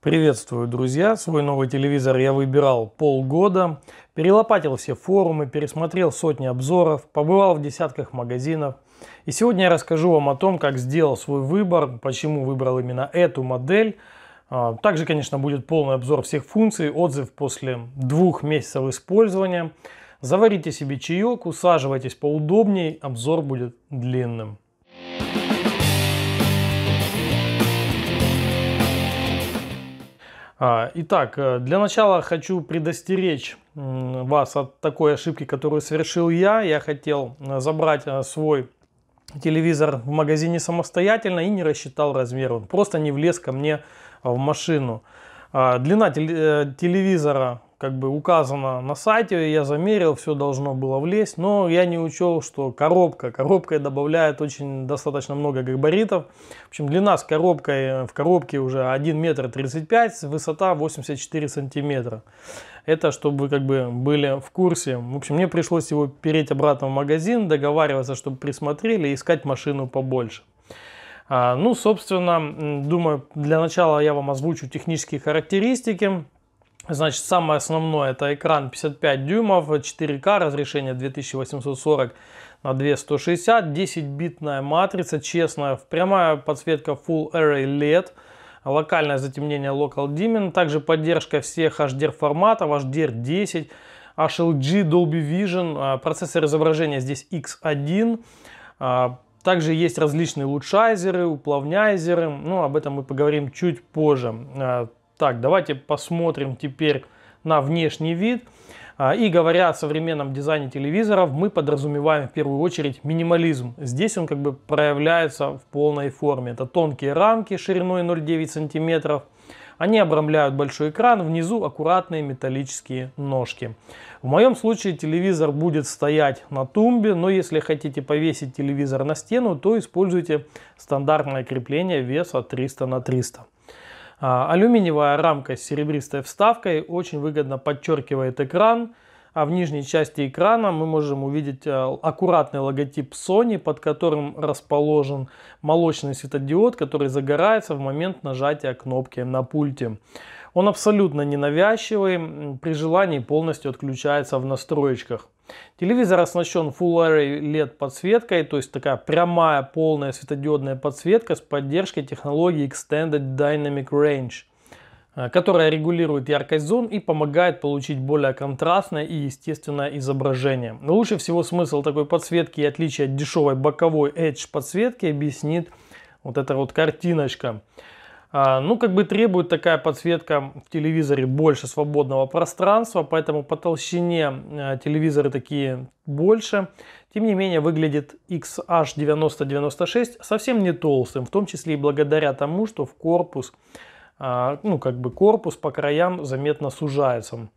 Приветствую, друзья! Свой новый телевизор я выбирал полгода, перелопатил все форумы, пересмотрел сотни обзоров, побывал в десятках магазинов. И сегодня я расскажу вам о том, как сделал свой выбор, почему выбрал именно эту модель. А, также, конечно, будет полный обзор всех функций, отзыв после двух месяцев использования. Заварите себе чаек, усаживайтесь поудобнее, обзор будет длинным. А, итак, э, для начала хочу предостеречь вас от такой ошибки, которую совершил я. Я хотел э, забрать э, свой телевизор в магазине самостоятельно и не рассчитал размер. Он просто не влез ко мне в машину. А, длина телевизора как бы указано на сайте, я замерил, все должно было влезть, но я не учел, что коробка, коробка добавляет очень достаточно много габаритов. В общем, длина с коробкой, в коробке уже 1 метр 35, высота 84 сантиметра. Это чтобы вы как бы были в курсе. В общем, мне пришлось его переть обратно в магазин, договариваться, чтобы присмотрели, искать машину побольше. А, ну, собственно, думаю, для начала я вам озвучу технические характеристики. Значит, самое основное это экран 55 дюймов, 4К, разрешение 2840 на 2160, 10-битная матрица, честная, прямая подсветка Full Array LED, локальное затемнение Local Dimming, также поддержка всех HDR форматов, HDR 10, HLG, Dolby Vision, а, процессор изображения здесь X1, а, также есть различные лучайзеры, уплавняйзеры, но ну, об этом мы поговорим чуть позже. А, так, давайте посмотрим теперь на внешний вид. А, и говоря о современном дизайне телевизоров, мы подразумеваем в первую очередь минимализм. Здесь он как бы проявляется в полной форме. Это тонкие рамки шириной 0,9 см. Они обрамляют большой экран, внизу аккуратные металлические ножки. В моем случае телевизор будет стоять на тумбе, но если хотите повесить телевизор на стену, то используйте стандартное крепление веса 300 на 300 а, алюминиевая рамка с серебристой вставкой очень выгодно подчеркивает экран. А в нижней части экрана мы можем увидеть а, аккуратный логотип Sony, под которым расположен молочный светодиод, который загорается в момент нажатия кнопки на пульте. Он абсолютно ненавязчивый, при желании полностью отключается в настроечках. Телевизор оснащен Full Array LED подсветкой, то есть такая прямая полная светодиодная подсветка с поддержкой технологии Extended Dynamic Range, э, которая регулирует яркость зон и помогает получить более контрастное и естественное изображение. Но лучше всего смысл такой подсветки и отличие от дешевой боковой Edge подсветки объяснит вот эта вот картиночка. А, ну, как бы требует такая подсветка в телевизоре больше свободного пространства, поэтому по толщине э, телевизоры такие больше. Тем не менее, выглядит XH9096 совсем не толстым, в том числе и благодаря тому, что в корпус, а, ну, как бы корпус по краям заметно сужается.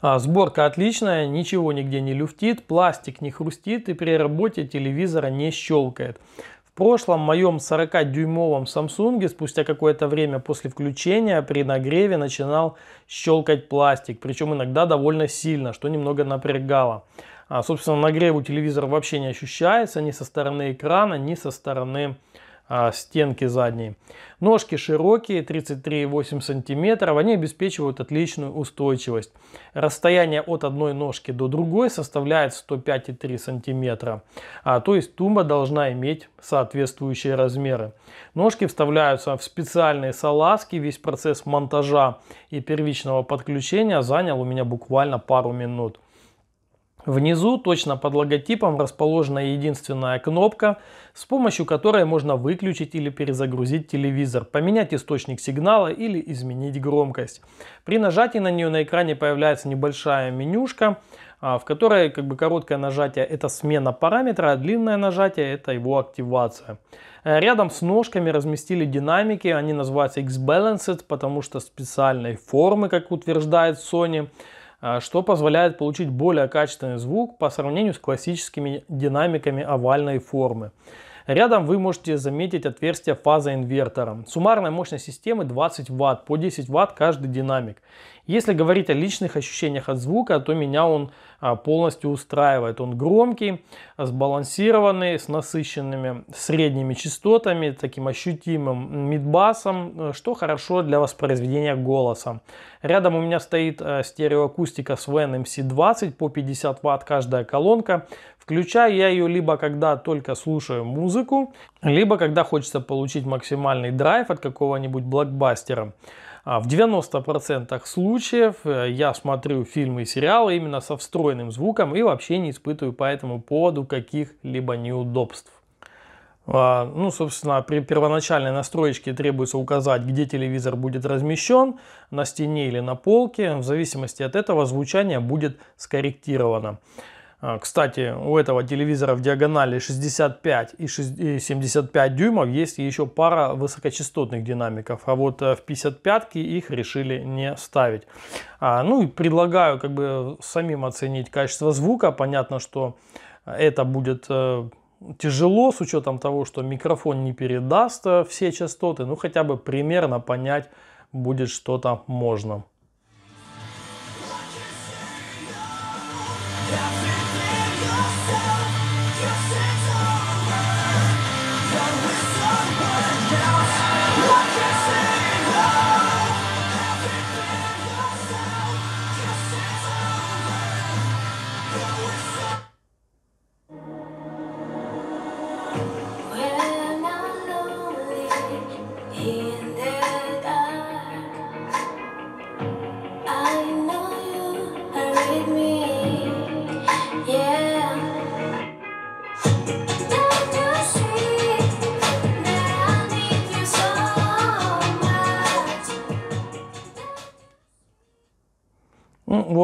А, сборка отличная, ничего нигде не люфтит, пластик не хрустит и при работе телевизора не щелкает. В прошлом моем 40-дюймовом Samsung спустя какое-то время после включения при нагреве начинал щелкать пластик, причем иногда довольно сильно, что немного напрягало. А, собственно, нагрев у телевизора вообще не ощущается ни со стороны экрана, ни со стороны а, стенки задней. Ножки широкие, 33,8 см, они обеспечивают отличную устойчивость. Расстояние от одной ножки до другой составляет 105,3 см, а, то есть тумба должна иметь соответствующие размеры. Ножки вставляются в специальные салазки, весь процесс монтажа и первичного подключения занял у меня буквально пару минут. Внизу, точно под логотипом, расположена единственная кнопка, с помощью которой можно выключить или перезагрузить телевизор, поменять источник сигнала или изменить громкость. При нажатии на нее на экране появляется небольшая менюшка, а, в которой как бы короткое нажатие это смена параметра, а длинное нажатие это его активация. Э, рядом с ножками разместили динамики, они называются X-Balanced, потому что специальной формы, как утверждает Sony, а, что позволяет получить более качественный звук по сравнению с классическими динамиками овальной формы. Рядом вы можете заметить отверстие инвертора. Суммарная мощность системы 20 Вт, по 10 Вт каждый динамик. Если говорить о личных ощущениях от звука, то меня он а, полностью устраивает. Он громкий, сбалансированный, с насыщенными средними частотами, таким ощутимым мидбасом, э, что хорошо для воспроизведения голоса. Рядом у меня стоит э, стереоакустика Sven MC20 по 50 Вт каждая колонка. Включаю я ее либо когда только слушаю музыку, либо когда хочется получить максимальный драйв от какого-нибудь блокбастера. А, в 90% случаев э, я смотрю фильмы и сериалы именно со встроенным звуком и вообще не испытываю по этому поводу каких-либо неудобств. А, ну, собственно, при первоначальной настроечке требуется указать, где телевизор будет размещен, на стене или на полке. В зависимости от этого звучание будет скорректировано. А, кстати, у этого телевизора в диагонали 65 и 75 дюймов есть еще пара высокочастотных динамиков, а вот э, в 55 ке их решили не ставить. А, ну и предлагаю как бы самим оценить качество звука. Понятно, что это будет э, тяжело с учетом того, что микрофон не передаст э, все частоты, ну хотя бы примерно понять будет, что там можно.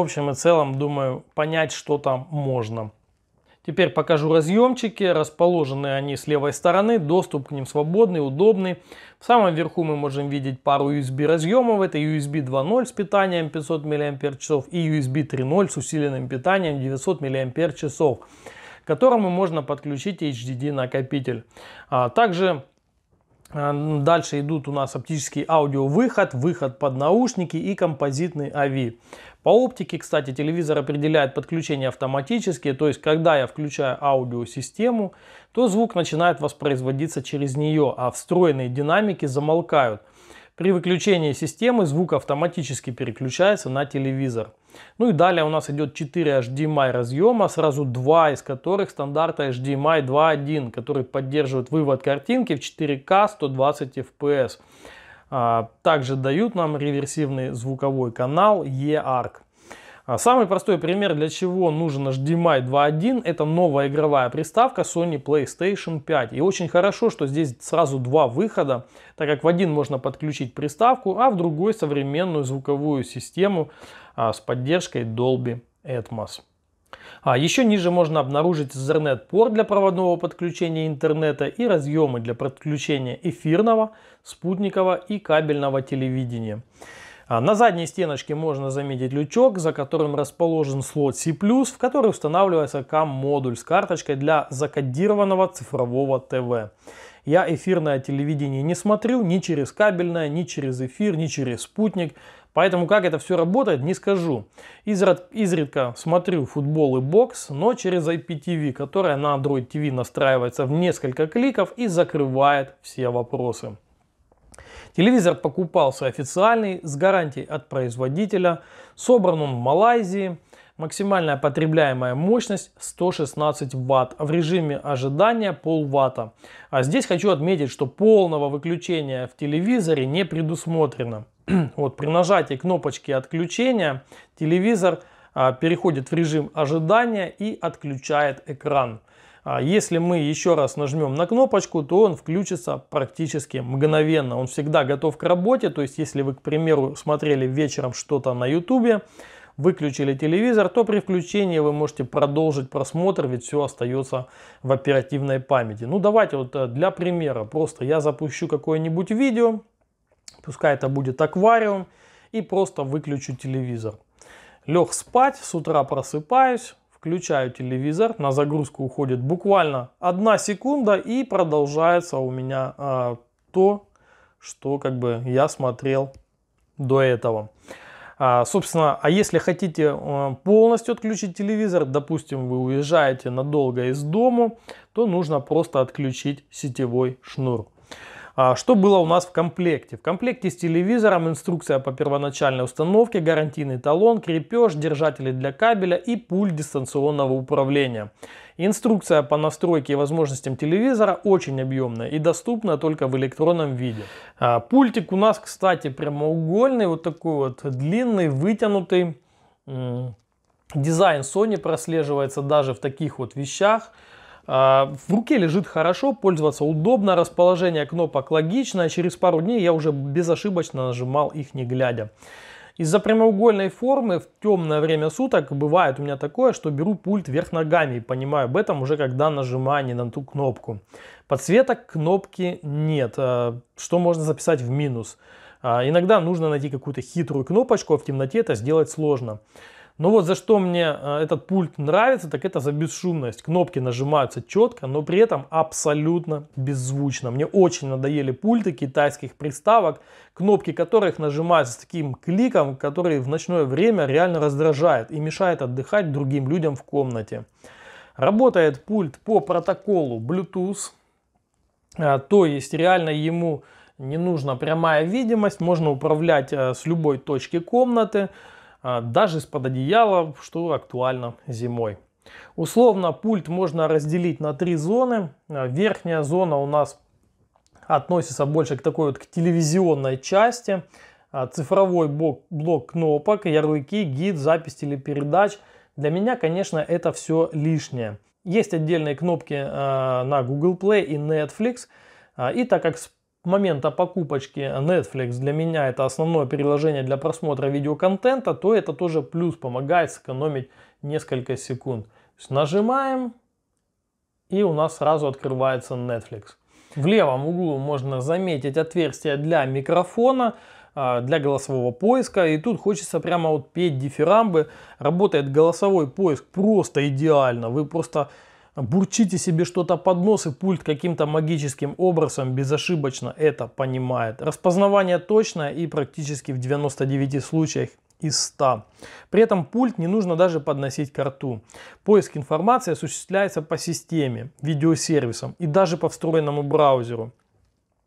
общем и целом, думаю, понять, что там можно. Теперь покажу разъемчики, расположены они с левой стороны, доступ к ним свободный, удобный. В самом верху мы можем видеть пару USB разъемов, это USB 2.0 с питанием 500 мАч и USB 3.0 с усиленным питанием 900 мАч, к которому можно подключить HDD накопитель. А также а, Дальше идут у нас оптический аудиовыход, выход под наушники и композитный AV. По оптике, кстати, телевизор определяет подключение автоматически, то есть когда я включаю аудиосистему, то звук начинает воспроизводиться через нее, а встроенные динамики замолкают. При выключении системы звук автоматически переключается на телевизор. Ну и далее у нас идет 4 HDMI эм разъема, сразу два из которых стандарта HDMI 2.1, эм который поддерживает вывод картинки в 4К 120 FPS. А, также дают нам реверсивный звуковой канал EARC. А, самый простой пример, для чего нужен HDMI 2.1, это новая игровая приставка Sony PlayStation 5. И очень хорошо, что здесь сразу два выхода, так как в один можно подключить приставку, а в другой современную звуковую систему а, с поддержкой Dolby Atmos. А еще ниже можно обнаружить Ethernet порт для проводного подключения интернета и разъемы для подключения эфирного, спутникового и кабельного телевидения. А, на задней стеночке можно заметить лючок, за которым расположен слот C+, в который устанавливается CAM-модуль с карточкой для закодированного цифрового ТВ. Я эфирное телевидение не смотрю ни через кабельное, ни через эфир, ни через спутник, поэтому как это все работает, не скажу. Изред, изредка смотрю футбол и бокс, но через IPTV, которая на Android TV настраивается в несколько кликов и закрывает все вопросы. Телевизор покупался официальный, с гарантией от производителя, собран он в Малайзии, максимальная потребляемая мощность 116 Вт, а в режиме ожидания полватта. А здесь хочу отметить, что полного выключения в телевизоре не предусмотрено. вот при нажатии кнопочки отключения телевизор а, переходит в режим ожидания и отключает экран. А если мы еще раз нажмем на кнопочку, то он включится практически мгновенно. Он всегда готов к работе, то есть если вы, к примеру, смотрели вечером что-то на YouTube, выключили телевизор, то при включении вы можете продолжить просмотр, ведь все остается в оперативной памяти. Ну давайте вот э, для примера, просто я запущу какое-нибудь видео, пускай это будет аквариум, и просто выключу телевизор. Лег спать, с утра просыпаюсь, Включаю телевизор, на загрузку уходит буквально одна секунда и продолжается у меня а, то, что как бы я смотрел до этого. А, собственно, а если хотите э, полностью отключить телевизор, допустим, вы уезжаете надолго из дома, то нужно просто отключить сетевой шнур. А, что было у нас в комплекте? В комплекте с телевизором инструкция по первоначальной установке, гарантийный талон, крепеж, держатели для кабеля и пульт дистанционного управления. Инструкция по настройке и возможностям телевизора очень объемная и доступна только в электронном виде. А, пультик у нас, кстати, прямоугольный, вот такой вот длинный, вытянутый. Дизайн Sony прослеживается даже в таких вот вещах. А, в руке лежит хорошо, пользоваться удобно, расположение кнопок логично. А через пару дней я уже безошибочно нажимал их не глядя. Из-за прямоугольной формы в темное время суток бывает у меня такое, что беру пульт вверх ногами и понимаю об этом уже когда нажимаю не на ту кнопку. Подсветок кнопки нет, а, что можно записать в минус. Иногда нужно найти какую-то хитрую кнопочку, а в темноте это сделать сложно. Но ну вот за что мне э, этот пульт нравится, так это за бесшумность. Кнопки нажимаются четко, но при этом абсолютно беззвучно. Мне очень надоели пульты китайских приставок, кнопки которых нажимаются с таким кликом, который в ночное время реально раздражает и мешает отдыхать другим людям в комнате. Работает пульт по протоколу Bluetooth, э, то есть реально ему не нужна прямая видимость, можно управлять э, с любой точки комнаты. А, даже из-под одеяла, что актуально зимой. Условно пульт можно разделить на три зоны. А, верхняя зона у нас относится больше к такой вот к телевизионной части. А, цифровой блок, блок кнопок, ярлыки, гид, запись передач. Для меня, конечно, это все лишнее. Есть отдельные кнопки на Google Play и Netflix. И так как с момента покупочки Netflix для меня это основное приложение для просмотра видеоконтента, то это тоже плюс помогает сэкономить несколько секунд. нажимаем, и у нас сразу открывается Netflix. В левом углу можно заметить отверстие для микрофона, а, для голосового поиска. И тут хочется прямо вот петь дифирамбы. Работает голосовой поиск просто идеально. Вы просто бурчите себе что-то под нос, и пульт каким-то магическим образом безошибочно это понимает. Распознавание точное и практически в 99 случаях из 100. При этом пульт не нужно даже подносить к рту. Поиск информации осуществляется по системе, видеосервисам и даже по встроенному браузеру.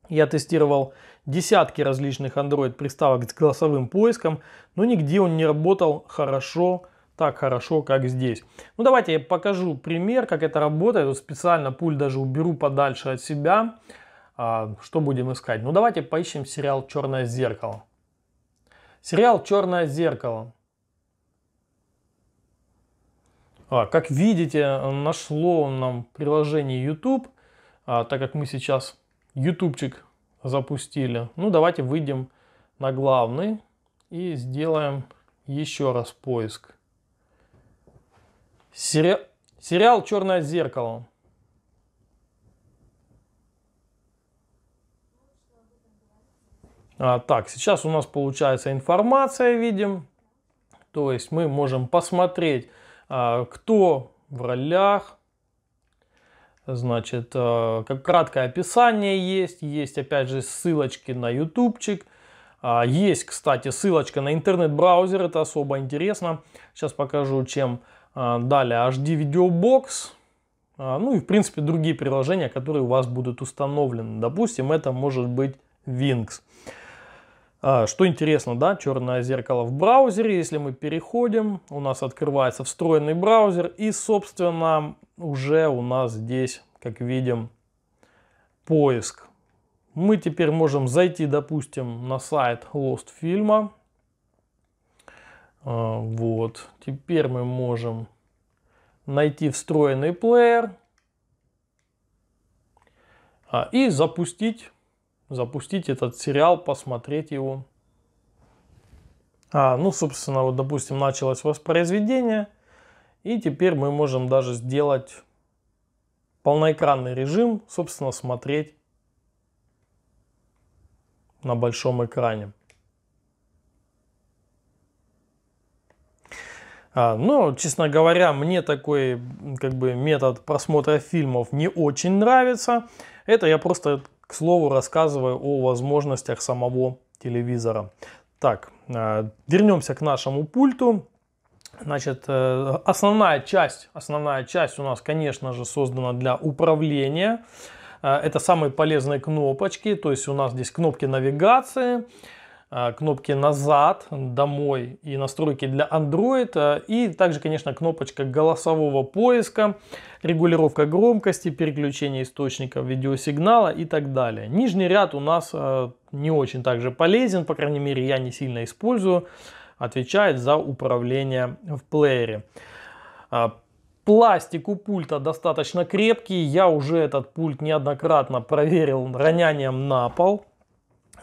Я тестировал десятки различных Android приставок с голосовым поиском, но нигде он не работал хорошо так хорошо, как здесь. Ну давайте я покажу пример, как это работает. Вот специально пульт даже уберу подальше от себя. А, что будем искать? Ну давайте поищем сериал «Черное зеркало». Сериал «Черное зеркало». А, как видите, нашло он нам приложение YouTube, а, так как мы сейчас ютубчик запустили. Ну давайте выйдем на главный и сделаем еще раз поиск. Сери... Сериал «Черное зеркало». А, так, сейчас у нас получается информация, видим. То есть мы можем посмотреть, а, кто в ролях. Значит, а, как краткое описание есть. Есть, опять же, ссылочки на ютубчик. А, есть, кстати, ссылочка на интернет-браузер. Это особо интересно. Сейчас покажу, чем а, далее HD VideoBox, а, ну и в принципе другие приложения, которые у вас будут установлены. Допустим, это может быть Winx. А, что интересно, да, черное зеркало в браузере, если мы переходим, у нас открывается встроенный браузер и, собственно, уже у нас здесь, как видим, поиск. Мы теперь можем зайти, допустим, на сайт Lost фильма, а, вот. Теперь мы можем найти встроенный плеер а, и запустить, запустить этот сериал, посмотреть его. А, ну, собственно, вот, допустим, началось воспроизведение. И теперь мы можем даже сделать полноэкранный режим, собственно, смотреть на большом экране. А, но, честно говоря, мне такой как бы, метод просмотра фильмов не очень нравится. Это я просто, к слову, рассказываю о возможностях самого телевизора. Так, а, вернемся к нашему пульту. Значит, э, основная часть, основная часть у нас, конечно же, создана для управления. Э, это самые полезные кнопочки, то есть у нас здесь кнопки навигации, Э, кнопки «Назад», «Домой» и настройки для Android. Э, и также, конечно, кнопочка голосового поиска, регулировка громкости, переключение источника видеосигнала и так далее. Нижний ряд у нас э, не очень также полезен, по крайней мере, я не сильно использую. Отвечает за управление в плеере. Пластик у пульта достаточно крепкий, я уже этот пульт неоднократно проверил ронянием на пол.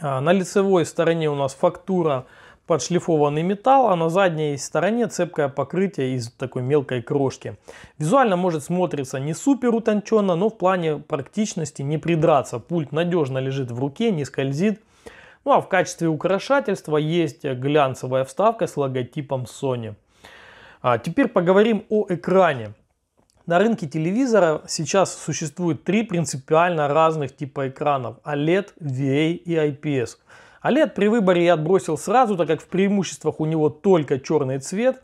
А, на лицевой стороне у нас фактура подшлифованный металл, а на задней стороне цепкое покрытие из такой мелкой крошки. Визуально может смотрится не супер утонченно, но в плане практичности не придраться. Пульт надежно лежит в руке, не скользит. Ну а в качестве украшательства есть глянцевая вставка с логотипом Sony. А теперь поговорим о экране. На рынке телевизора сейчас существует три принципиально разных типа экранов – OLED, VA и IPS. OLED при выборе я отбросил сразу, так как в преимуществах у него только черный цвет,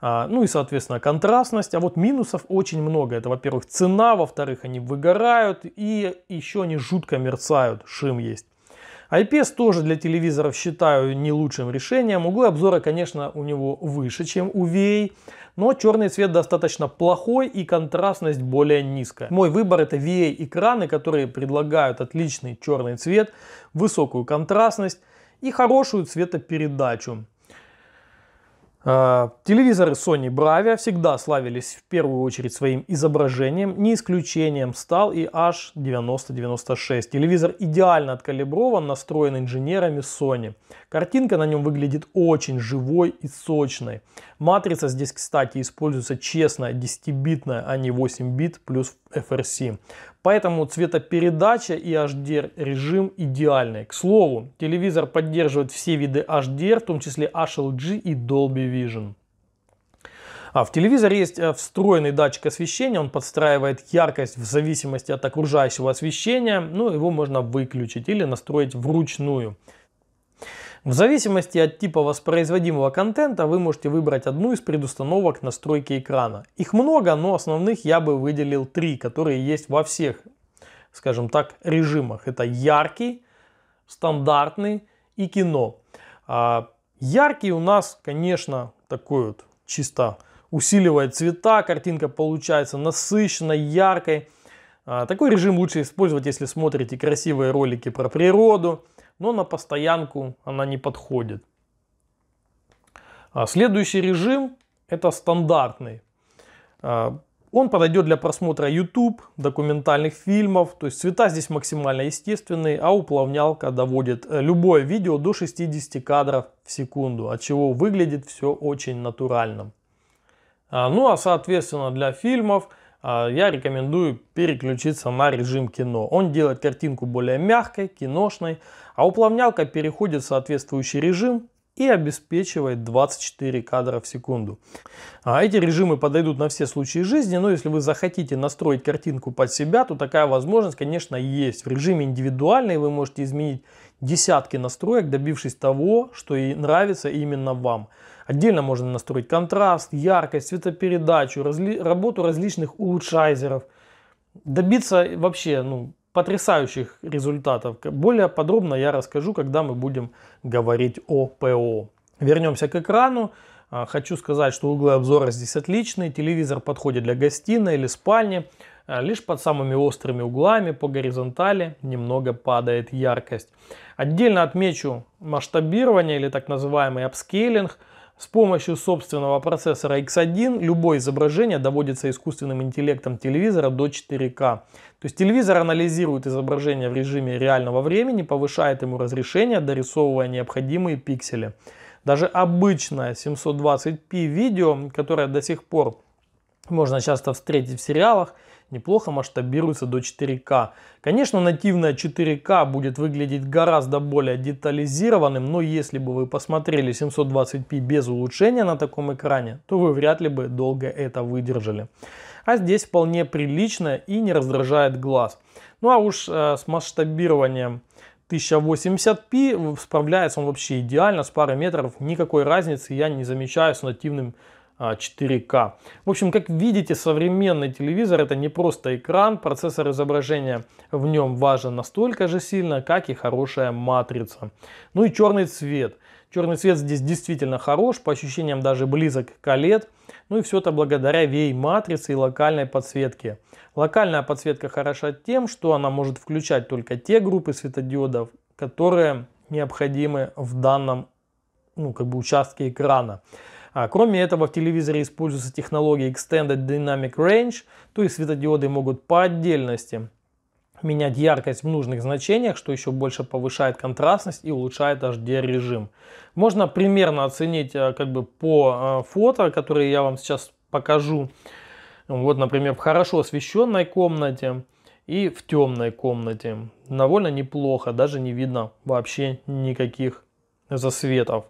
а, ну и, соответственно, контрастность. А вот минусов очень много. Это, во-первых, цена, во-вторых, они выгорают и еще они жутко мерцают, шим есть. IPS тоже для телевизоров считаю не лучшим решением. Углы обзора, конечно, у него выше, чем у VA, но черный цвет достаточно плохой и контрастность более низкая. Мой выбор это VA экраны, которые предлагают отличный черный цвет, высокую контрастность и хорошую цветопередачу. А, телевизоры Sony Bravia всегда славились в первую очередь своим изображением, не исключением стал и H9096. Телевизор идеально откалиброван, настроен инженерами Sony. Картинка на нем выглядит очень живой и сочной. Матрица здесь, кстати, используется честная, 10-битная, а не 8 бит плюс FRC. Поэтому цветопередача и HDR режим идеальный. К слову, телевизор поддерживает все виды HDR, в том числе HLG и Dolby Vision. А в телевизоре есть э, встроенный датчик освещения, он подстраивает яркость в зависимости от окружающего освещения, но ну, его можно выключить или настроить вручную. В зависимости от типа воспроизводимого контента вы можете выбрать одну из предустановок настройки экрана. Их много, но основных я бы выделил три, которые есть во всех, скажем так, режимах. Это яркий, стандартный и кино. А яркий у нас, конечно, такой вот чисто усиливает цвета, картинка получается насыщенной, яркой. А, такой режим лучше использовать, если смотрите красивые ролики про природу, но на постоянку она не подходит. А следующий режим это стандартный. А, он подойдет для просмотра YouTube, документальных фильмов, то есть цвета здесь максимально естественные, а уплавнялка доводит э, любое видео до 60 кадров в секунду, от чего выглядит все очень натурально. А, ну а соответственно для фильмов а, я рекомендую переключиться на режим кино. Он делает картинку более мягкой, киношной, а уплавнялка переходит в соответствующий режим и обеспечивает 24 кадра в секунду. А, эти режимы подойдут на все случаи жизни, но если вы захотите настроить картинку под себя, то такая возможность, конечно, есть. В режиме индивидуальный вы можете изменить десятки настроек, добившись того, что и нравится именно вам. Отдельно можно настроить контраст, яркость, цветопередачу, разли работу различных улучшайзеров. Добиться вообще ну, потрясающих результатов. Более подробно я расскажу, когда мы будем говорить о ПО. Вернемся к экрану. А, хочу сказать, что углы обзора здесь отличные. Телевизор подходит для гостиной или спальни. А, лишь под самыми острыми углами по горизонтали немного падает яркость. Отдельно отмечу масштабирование или так называемый апскейлинг – с помощью собственного процессора X1 любое изображение доводится искусственным интеллектом телевизора до 4К. То есть телевизор анализирует изображение в режиме реального времени, повышает ему разрешение, дорисовывая необходимые пиксели. Даже обычное 720p видео, которое до сих пор можно часто встретить в сериалах – неплохо масштабируется до 4К. Конечно, нативная 4К будет выглядеть гораздо более детализированным, но если бы вы посмотрели 720p без улучшения на таком экране, то вы вряд ли бы долго это выдержали. А здесь вполне прилично и не раздражает глаз. Ну а уж э, с масштабированием 1080p справляется он вообще идеально, с пары метров никакой разницы я не замечаю с нативным 4К. А, в общем, как видите, современный телевизор это не просто экран, процессор изображения в нем важен настолько же сильно, как и хорошая матрица. Ну и черный цвет. Черный цвет здесь действительно хорош, по ощущениям даже близок к OLED. Ну и все это благодаря VEI матрице и локальной подсветке. Локальная подсветка хороша тем, что она может включать только те группы светодиодов, которые необходимы в данном ну, как бы участке экрана. А кроме этого в телевизоре используется технология Extended Dynamic Range, то есть светодиоды могут по отдельности менять яркость в нужных значениях, что еще больше повышает контрастность и улучшает HDR режим. Можно примерно оценить а, как бы по а, фото, которые я вам сейчас покажу. Вот, например, в хорошо освещенной комнате и в темной комнате. Довольно неплохо, даже не видно вообще никаких засветов.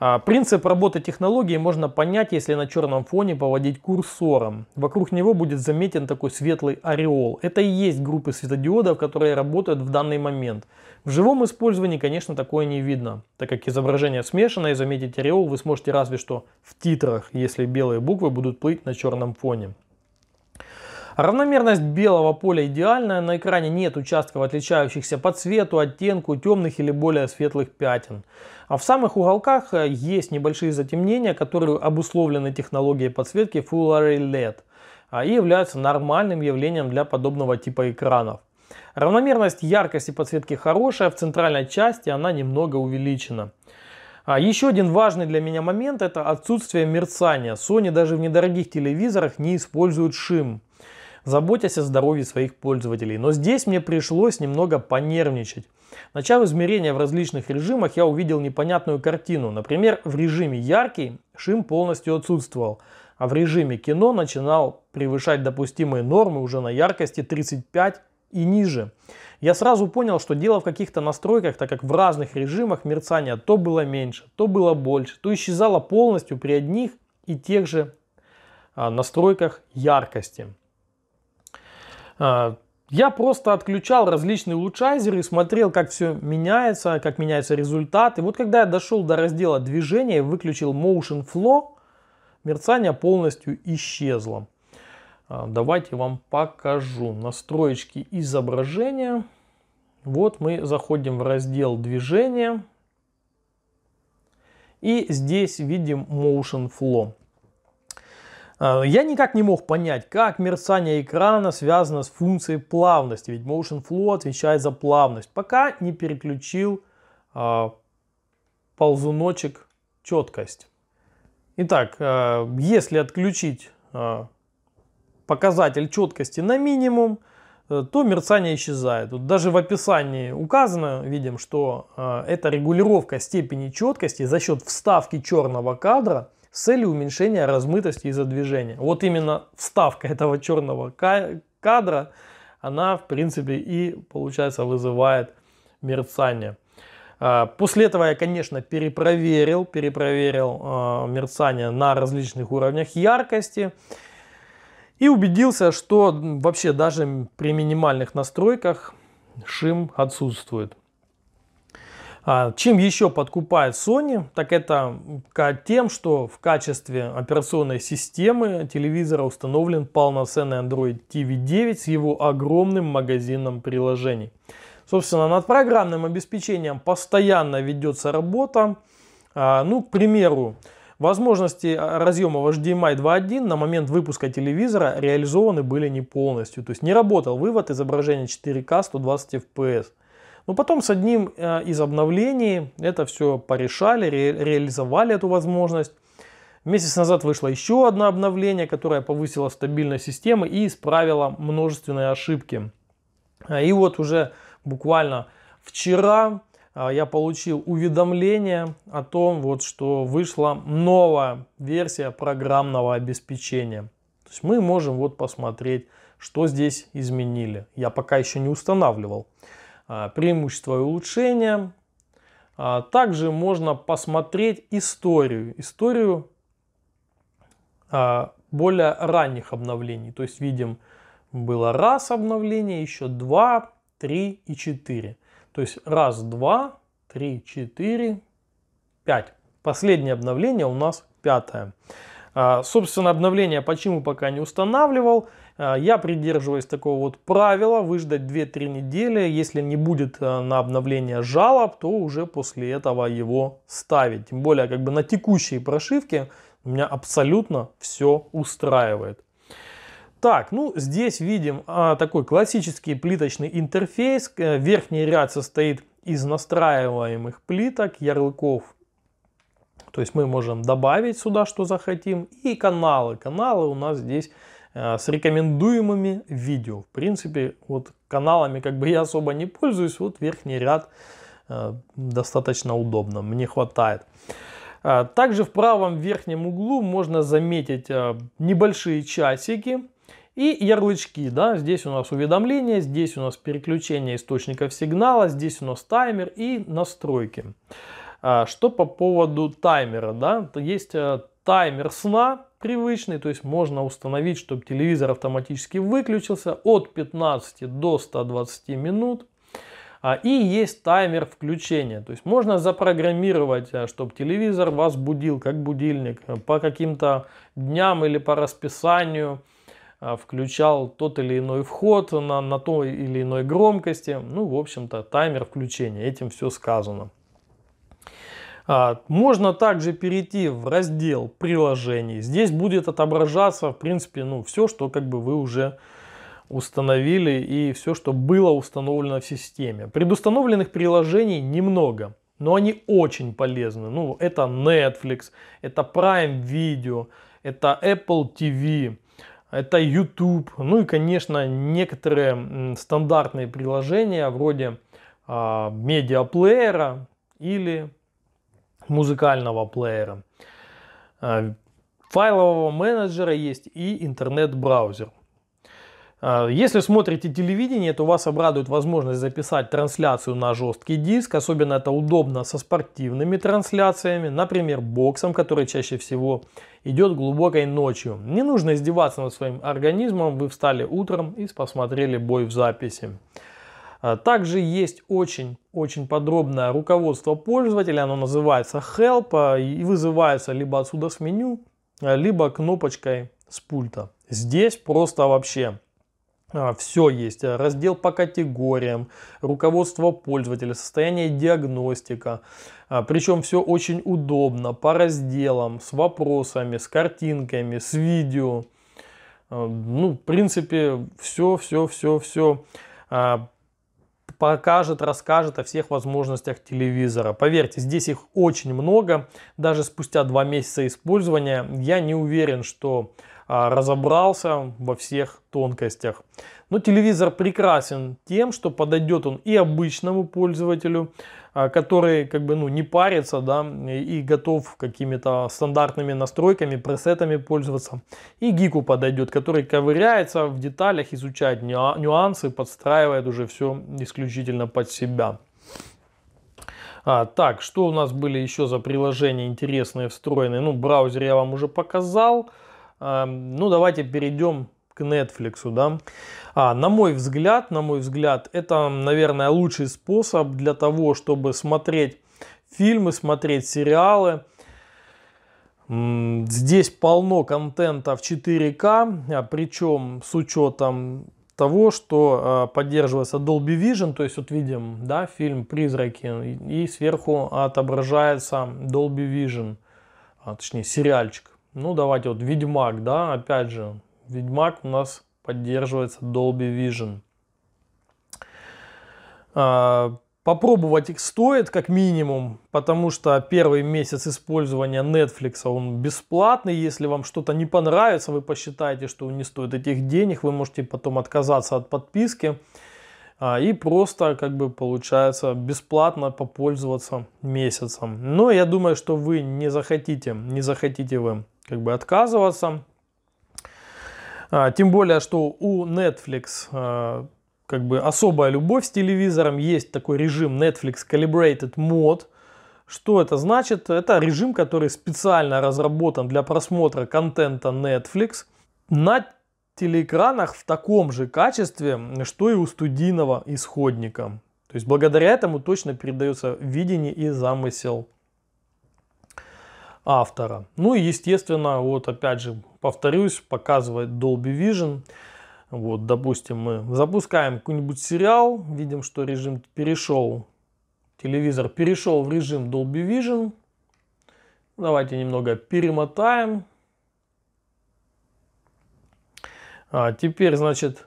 А, принцип работы технологии можно понять, если на черном фоне поводить курсором. Вокруг него будет заметен такой светлый ореол. Это и есть группы светодиодов, которые работают в данный момент. В живом использовании, конечно, такое не видно, так как изображение смешано и заметить ореол вы сможете разве что в титрах, если белые буквы будут плыть на черном фоне. Равномерность белого поля идеальная, на экране нет участков, отличающихся по цвету, оттенку, темных или более светлых пятен. А в самых уголках э, есть небольшие затемнения, которые обусловлены технологией подсветки Full Array LED а, и являются нормальным явлением для подобного типа экранов. Равномерность яркости подсветки хорошая, в центральной части она немного увеличена. А еще один важный для меня момент это отсутствие мерцания. Sony даже в недорогих телевизорах не используют шим заботясь о здоровье своих пользователей. Но здесь мне пришлось немного понервничать. Начав измерения в различных режимах, я увидел непонятную картину. Например, в режиме яркий шим полностью отсутствовал, а в режиме кино начинал превышать допустимые нормы уже на яркости 35 и ниже. Я сразу понял, что дело в каких-то настройках, так как в разных режимах мерцания то было меньше, то было больше, то исчезало полностью при одних и тех же а, настройках яркости. А, я просто отключал различные улучшайзеры, смотрел, как все меняется, как меняется результат. И вот когда я дошел до раздела движения и выключил Motion Flow, мерцание полностью исчезло. А, давайте вам покажу настроечки изображения. Вот мы заходим в раздел движения. И здесь видим Motion Flow. Э, я никак не мог понять, как мерцание экрана связано с функцией плавности, ведь Motion Flow отвечает за плавность, пока не переключил э, ползуночек четкость. Итак, э, если отключить э, показатель четкости на минимум, то мерцание исчезает. Вот даже в описании указано, видим, что это регулировка степени четкости за счет вставки черного кадра – с целью уменьшения размытости из-за движения. Вот именно вставка этого черного кадра, она в принципе и получается вызывает мерцание. А, после этого я, конечно, перепроверил, перепроверил а, мерцание на различных уровнях яркости и убедился, что вообще даже при минимальных настройках шим отсутствует. А, чем еще подкупает Sony, так это тем, что в качестве операционной системы телевизора установлен полноценный Android TV 9 с его огромным магазином приложений. Собственно, над программным обеспечением постоянно ведется работа. А, ну, к примеру, Возможности а, разъема HDMI 2.1 на момент выпуска телевизора реализованы были не полностью. То есть не работал вывод изображения 4К 120 FPS. Но потом с одним э, из обновлений это все порешали, ре реализовали эту возможность. Месяц назад вышло еще одно обновление, которое повысило стабильность системы и исправило множественные ошибки. А, и вот уже буквально вчера а, я получил уведомление о том, вот, что вышла новая версия программного обеспечения. То есть мы можем вот посмотреть, что здесь изменили. Я пока еще не устанавливал. А, преимущества и улучшения. А, также можно посмотреть историю, историю а, более ранних обновлений. То есть видим, было раз обновление, еще два, три и четыре. То есть раз, два, три, четыре, пять. Последнее обновление у нас пятое. Собственно, обновление почему пока не устанавливал. А, я придерживаюсь такого вот правила, выждать 2-3 недели. Если не будет э, на обновление жалоб, то уже после этого его ставить. Тем более, как бы на текущей прошивке меня абсолютно все устраивает. Так, ну здесь видим а, такой классический плиточный интерфейс. Э, верхний ряд состоит из настраиваемых плиток, ярлыков. То есть мы можем добавить сюда, что захотим. И каналы. Каналы у нас здесь Э, с рекомендуемыми видео. В принципе, вот каналами как бы я особо не пользуюсь, вот верхний ряд э, достаточно удобно, мне хватает. Э, также в правом верхнем углу можно заметить небольшие часики и ярлычки. Да? Здесь у нас уведомления, здесь у нас переключение источников сигнала, здесь у нас таймер и настройки. Что по поводу таймера, да, то есть таймер сна привычный, то есть можно установить, чтобы телевизор автоматически выключился от 15 до 120 минут. А, и есть таймер включения, то есть можно запрограммировать, а, чтобы телевизор вас будил как будильник а, по каким-то дням или по расписанию включал тот или иной вход на, на той или иной громкости. Ну, в общем-то, таймер включения, этим все сказано. А, можно также перейти в раздел приложений. Здесь будет отображаться, в принципе, ну, все, что как бы вы уже установили и все, что было установлено в системе. Предустановленных приложений немного, но они очень полезны. Ну, это Netflix, это Prime Video, это Apple TV, это YouTube, ну и, конечно, некоторые стандартные приложения вроде медиаплеера или музыкального плеера, а, файлового менеджера есть и интернет-браузер. А, если смотрите телевидение, то вас обрадует возможность записать трансляцию на жесткий диск. Особенно это удобно со спортивными трансляциями, например, боксом, который чаще всего идет глубокой ночью. Не нужно издеваться над своим организмом, вы встали утром и посмотрели бой в записи. А, также есть очень-очень подробное руководство пользователя, оно называется Help а, и вызывается либо отсюда с меню, а, либо кнопочкой с пульта. Здесь просто вообще все есть. Раздел по категориям, руководство пользователя, состояние диагностика. Причем все очень удобно по разделам, с вопросами, с картинками, с видео. Ну, в принципе, все, все, все, все покажет, расскажет о всех возможностях телевизора. Поверьте, здесь их очень много. Даже спустя два месяца использования я не уверен, что а, разобрался во всех тонкостях. Но телевизор прекрасен тем, что подойдет он и обычному пользователю, а, который как бы ну, не парится да, и готов какими-то стандартными настройками, пресетами пользоваться. И гику подойдет, который ковыряется в деталях, изучает нюансы, подстраивает уже все исключительно под себя. А, так, что у нас были еще за приложения интересные, встроенные? Ну, браузер я вам уже показал. Ну, давайте перейдем к Netflix, да. А, на мой взгляд, на мой взгляд, это, наверное, лучший способ для того, чтобы смотреть фильмы, смотреть сериалы. Здесь полно контента в 4К, а, причем с учетом того, что а, поддерживается Dolby Vision, то есть вот видим, да, фильм «Призраки», и сверху отображается Dolby Vision, а, точнее сериальчик. Ну, давайте вот Ведьмак, да, опять же, Ведьмак у нас поддерживается Dolby Vision. А, попробовать их стоит как минимум, потому что первый месяц использования Netflix он бесплатный. Если вам что-то не понравится, вы посчитаете, что не стоит этих денег, вы можете потом отказаться от подписки. А, и просто как бы получается бесплатно попользоваться месяцем. Но я думаю, что вы не захотите, не захотите вы как бы отказываться. А, тем более, что у Netflix а, как бы особая любовь с телевизором. Есть такой режим Netflix Calibrated Mode. Что это значит? Это режим, который специально разработан для просмотра контента Netflix на телеэкранах в таком же качестве, что и у студийного исходника. То есть благодаря этому точно передается видение и замысел автора. Ну и естественно, вот опять же повторюсь, показывает Dolby Vision. Вот, допустим, мы запускаем какой-нибудь сериал, видим, что режим перешел, телевизор перешел в режим Dolby Vision. Давайте немного перемотаем. А теперь, значит,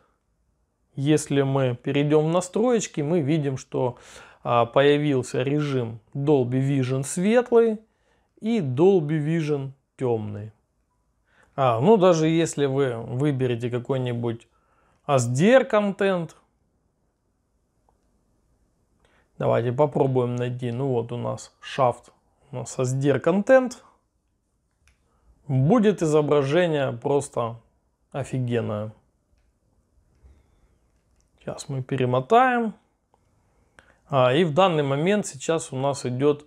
если мы перейдем в настроечки, мы видим, что а, появился режим Dolby Vision светлый и Dolby Vision темный. А, ну, даже если вы выберете какой-нибудь HDR контент, давайте попробуем найти, ну вот у нас шафт, у нас HDR контент, будет изображение просто офигенная. Сейчас мы перемотаем. А, и в данный момент сейчас у нас идет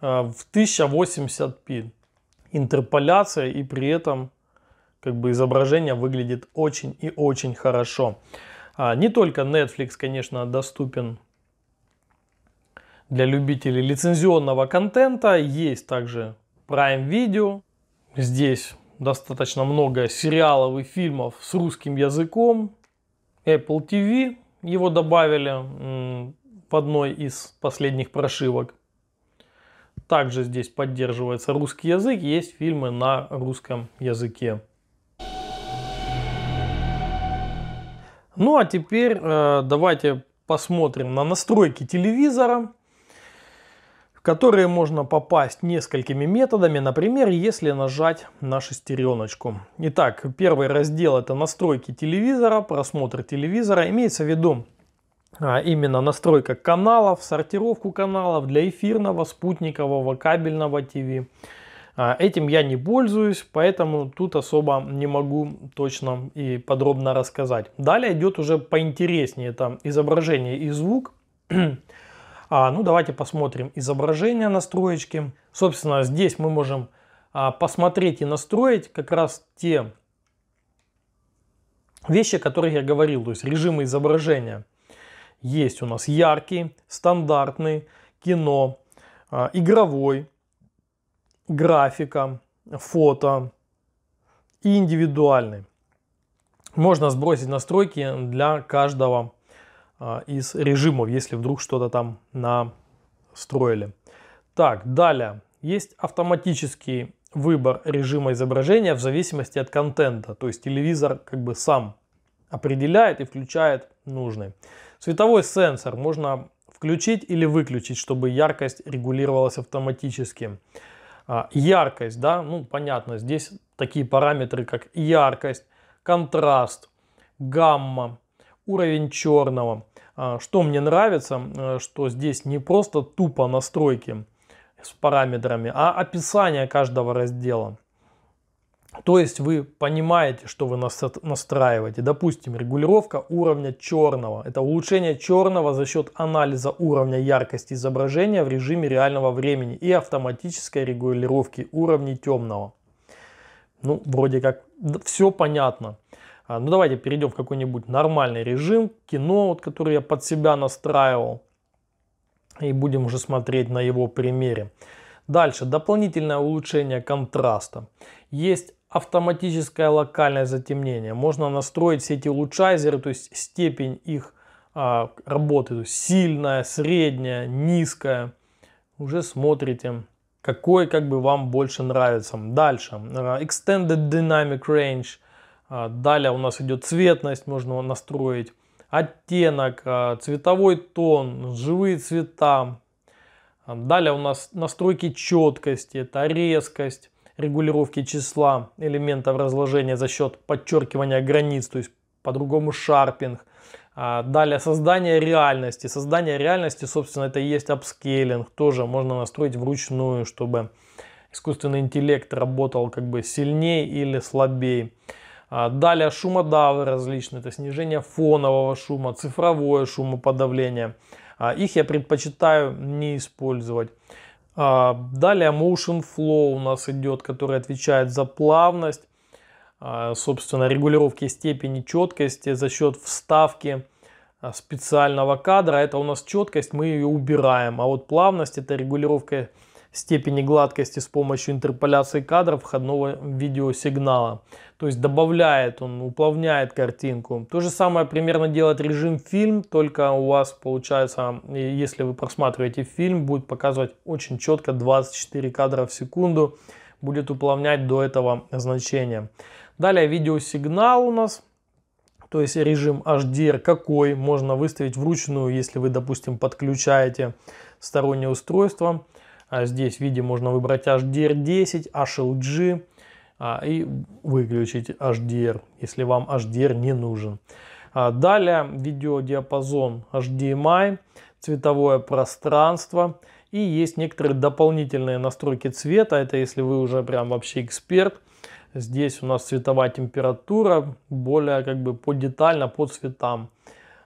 а, в 1080p интерполяция, и при этом как бы изображение выглядит очень и очень хорошо. А, не только Netflix, конечно, доступен для любителей лицензионного контента. Есть также Prime Video. Здесь достаточно много сериалов и фильмов с русским языком. Apple TV его добавили в одной из последних прошивок. Также здесь поддерживается русский язык, есть фильмы на русском языке. Ну а теперь э, давайте посмотрим на настройки телевизора которые можно попасть несколькими методами, например, если нажать на шестереночку. Итак, первый раздел это настройки телевизора, просмотр телевизора. Имеется в виду а, именно настройка каналов, сортировку каналов для эфирного, спутникового, кабельного ТВ. А, этим я не пользуюсь, поэтому тут особо не могу точно и подробно рассказать. Далее идет уже поинтереснее, там изображение и звук. А, ну, давайте посмотрим изображение настроечки. Собственно, здесь мы можем а, посмотреть и настроить как раз те вещи, о которых я говорил, то есть режимы изображения. Есть у нас яркий, стандартный, кино, а, игровой, графика, фото и индивидуальный. Можно сбросить настройки для каждого а, из режимов, если вдруг что-то там настроили. Так, далее. Есть автоматический выбор режима изображения в зависимости от контента. То есть телевизор как бы сам определяет и включает нужный. Световой сенсор можно включить или выключить, чтобы яркость регулировалась автоматически. А, яркость, да, ну понятно, здесь такие параметры, как яркость, контраст, гамма, уровень черного. А, что мне нравится, э, что здесь не просто тупо настройки с параметрами, а описание каждого раздела. То есть вы понимаете, что вы настраиваете. Допустим, регулировка уровня черного. Это улучшение черного за счет анализа уровня яркости изображения в режиме реального времени и автоматической регулировки уровней темного. Ну, вроде как все понятно. А, ну давайте перейдем в какой-нибудь нормальный режим, кино, вот, который я под себя настраивал. И будем уже смотреть на его примере. Дальше, дополнительное улучшение контраста. Есть автоматическое локальное затемнение. Можно настроить все эти улучшайзеры, то есть степень их а, работы. То есть сильная, средняя, низкая. Уже смотрите какой как бы вам больше нравится. Дальше. А, Extended Dynamic Range. А, далее у нас идет цветность, можно настроить оттенок, а, цветовой тон, живые цвета. А, далее у нас настройки четкости, это резкость, регулировки числа элементов разложения за счет подчеркивания границ, то есть по-другому шарпинг. Далее создание реальности. Создание реальности, собственно, это и есть апскейлинг. Тоже можно настроить вручную, чтобы искусственный интеллект работал как бы сильнее или слабее. А, далее шумодавы различные, это снижение фонового шума, цифровое шумоподавление. А, их я предпочитаю не использовать. А, далее Motion Flow у нас идет, который отвечает за плавность, собственно, регулировки степени четкости за счет вставки специального кадра. Это у нас четкость, мы ее убираем. А вот плавность это регулировка степени гладкости с помощью интерполяции кадров входного видеосигнала. То есть добавляет он, уплавняет картинку. То же самое примерно делает режим фильм, только у вас получается, если вы просматриваете фильм, будет показывать очень четко 24 кадра в секунду, будет уплавнять до этого значения. Далее видеосигнал у нас то есть режим HDR какой можно выставить вручную, если вы, допустим, подключаете стороннее устройство. А здесь в виде можно выбрать HDR10, HLG а, и выключить HDR, если вам HDR не нужен. А, далее видеодиапазон HDMI, цветовое пространство и есть некоторые дополнительные настройки цвета. Это если вы уже прям вообще эксперт. Здесь у нас цветовая температура, более как бы по детально по цветам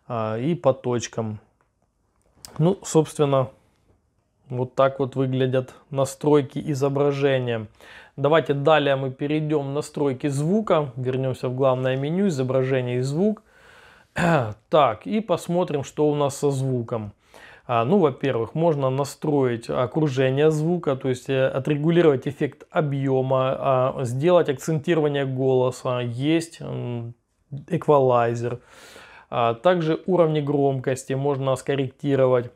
а, и по точкам. Ну, собственно, вот так вот выглядят настройки изображения. Давайте далее мы перейдем в настройки звука. Вернемся в главное меню, изображение и звук. Так, и посмотрим, что у нас со звуком. А, ну, во-первых, можно настроить окружение звука, то есть э, отрегулировать эффект объема, а, сделать акцентирование голоса, есть эквалайзер. А, также уровни громкости можно скорректировать.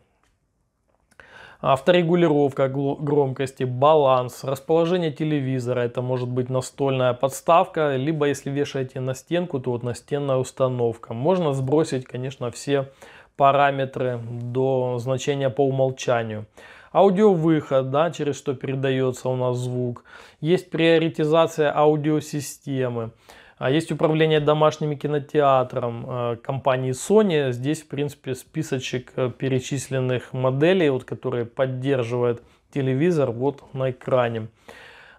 Авторегулировка громкости, баланс, расположение телевизора, это может быть настольная подставка, либо если вешаете на стенку, то вот настенная установка. Можно сбросить, конечно, все параметры до значения по умолчанию аудиовыход, да, через что передается у нас звук. Есть приоритизация аудиосистемы. А Есть управление домашним кинотеатром э, компании Sony. Здесь, в принципе, списочек э, перечисленных моделей, вот, которые поддерживает телевизор вот на экране.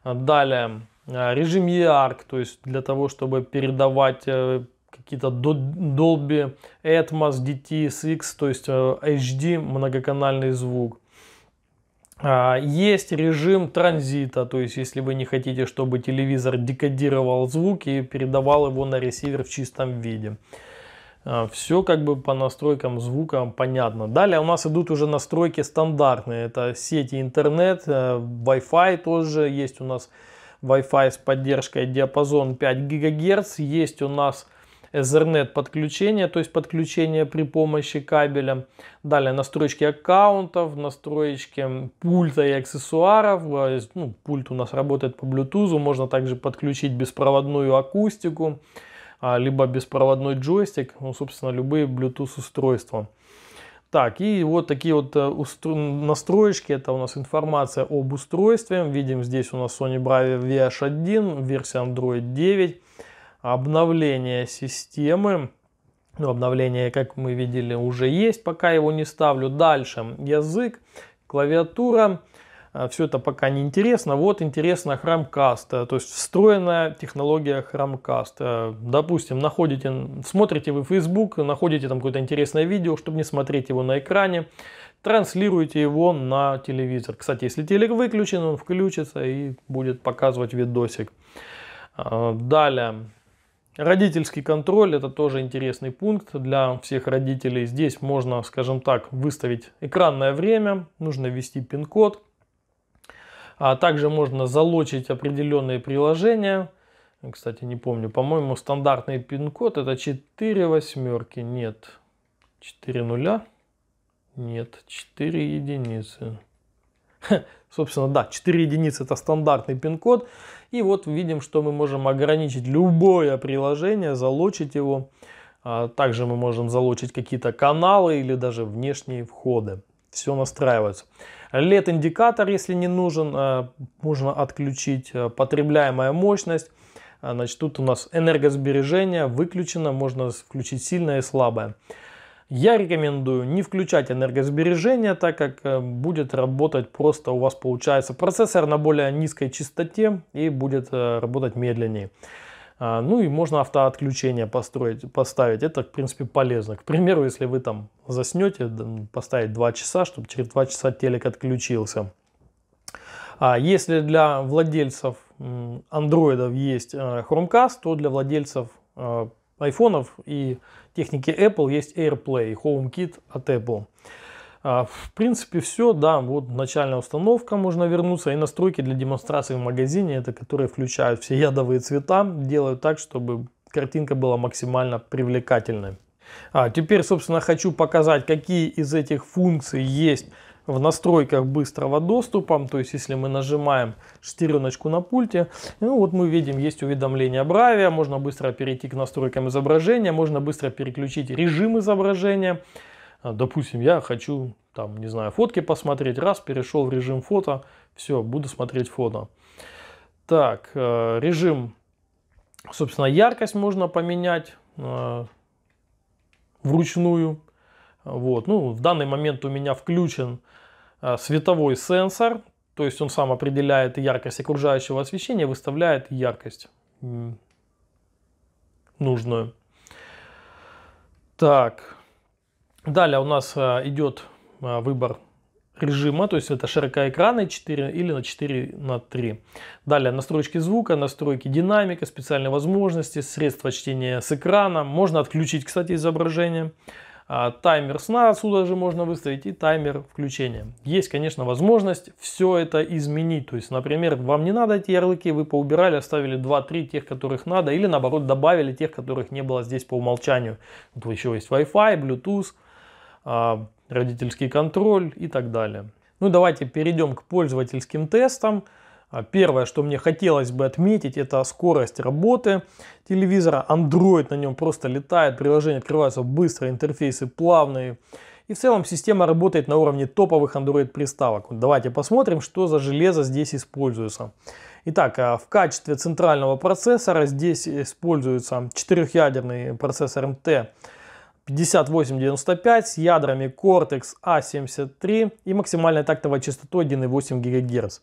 Далее, э, режим EARC, то есть для того, чтобы передавать какие-то Dolby Atmos, DTSX, то есть HD многоканальный звук. А, есть режим транзита, то есть если вы не хотите, чтобы телевизор декодировал звук и передавал его на ресивер в чистом виде. А, Все как бы по настройкам звука понятно. Далее у нас идут уже настройки стандартные. Это сети интернет, э, Wi-Fi тоже есть у нас Wi-Fi с поддержкой диапазон 5 ГГц. Есть у нас Ethernet подключение, то есть подключение при помощи кабеля. Далее настройки аккаунтов, настройки пульта и аксессуаров. Э, ну, пульт у нас работает по Bluetooth, можно также подключить беспроводную акустику, а, либо беспроводной джойстик, ну, собственно, любые Bluetooth устройства. Так, и вот такие вот э, устро... настроечки, это у нас информация об устройстве. Видим здесь у нас Sony Bravia VH1, версия Android 9 обновление системы. Ну, обновление, как мы видели, уже есть, пока его не ставлю. Дальше язык, клавиатура. Э, Все это пока не интересно. Вот интересно Chromecast, э, то есть встроенная технология Chromecast. Э, допустим, находите, смотрите вы Facebook, находите там какое-то интересное видео, чтобы не смотреть его на экране, транслируете его на телевизор. Кстати, если телек выключен, он включится и будет показывать видосик. Далее, Родительский контроль – это тоже интересный пункт для всех родителей. Здесь можно, скажем так, выставить экранное время, нужно ввести пин-код. А также можно залочить определенные приложения. Кстати, не помню, по-моему, стандартный пин-код – это 4 восьмерки, нет, 4 нуля, нет, 4 единицы. Собственно, да, 4 единицы это стандартный пин-код. И вот видим, что мы можем ограничить любое приложение, залочить его. А также мы можем залочить какие-то каналы или даже внешние входы. Все настраивается. LED-индикатор, если не нужен, э, можно отключить. Э, потребляемая мощность. Э, значит, тут у нас энергосбережение выключено, можно включить сильное и слабое. Я рекомендую не включать энергосбережение, так как э, будет работать просто у вас получается процессор на более низкой частоте и будет э, работать медленнее. А, ну и можно автоотключение построить, поставить. Это, в принципе, полезно. К примеру, если вы там заснете, поставить 2 часа, чтобы через 2 часа телек отключился. А если для владельцев андроидов есть э, Chromecast, то для владельцев айфонов и техники Apple есть AirPlay, HomeKit от Apple. А, в принципе, все, да, вот начальная установка, можно вернуться, и настройки для демонстрации в магазине, это которые включают все ядовые цвета, делают так, чтобы картинка была максимально привлекательной. А теперь, собственно, хочу показать, какие из этих функций есть в настройках быстрого доступа, то есть если мы нажимаем шестереночку на пульте, ну вот мы видим, есть уведомление Bravia, можно быстро перейти к настройкам изображения, можно быстро переключить режим изображения. А, допустим, я хочу, там, не знаю, фотки посмотреть, раз, перешел в режим фото, все, буду смотреть фото. Так, э, режим, собственно, яркость можно поменять э, вручную. Вот. Ну, в данный момент у меня включен а, световой сенсор, то есть он сам определяет яркость окружающего освещения, выставляет яркость нужную. Так, далее у нас а, идет а, выбор режима, то есть это широкоэкраны 4 или на 4 на 3. Далее настройки звука, настройки динамика, специальные возможности, средства чтения с экрана. Можно отключить, кстати, изображение. А, таймер сна отсюда же можно выставить и таймер включения. Есть, конечно, возможность все это изменить. То есть, например, вам не надо эти ярлыки, вы поубирали, оставили 2-3 тех, которых надо, или наоборот добавили тех, которых не было здесь по умолчанию. Тут еще есть Wi-Fi, Bluetooth, а, родительский контроль и так далее. Ну давайте перейдем к пользовательским тестам. А первое, что мне хотелось бы отметить, это скорость работы телевизора. Android на нем просто летает, приложения открываются быстро, интерфейсы плавные. И в целом система работает на уровне топовых Android приставок. Давайте посмотрим, что за железо здесь используется. Итак, а, в качестве центрального процессора здесь используется четырехъядерный процессор MT 5895 с ядрами Cortex A73 и максимальной тактовой частотой 1,8 ГГц.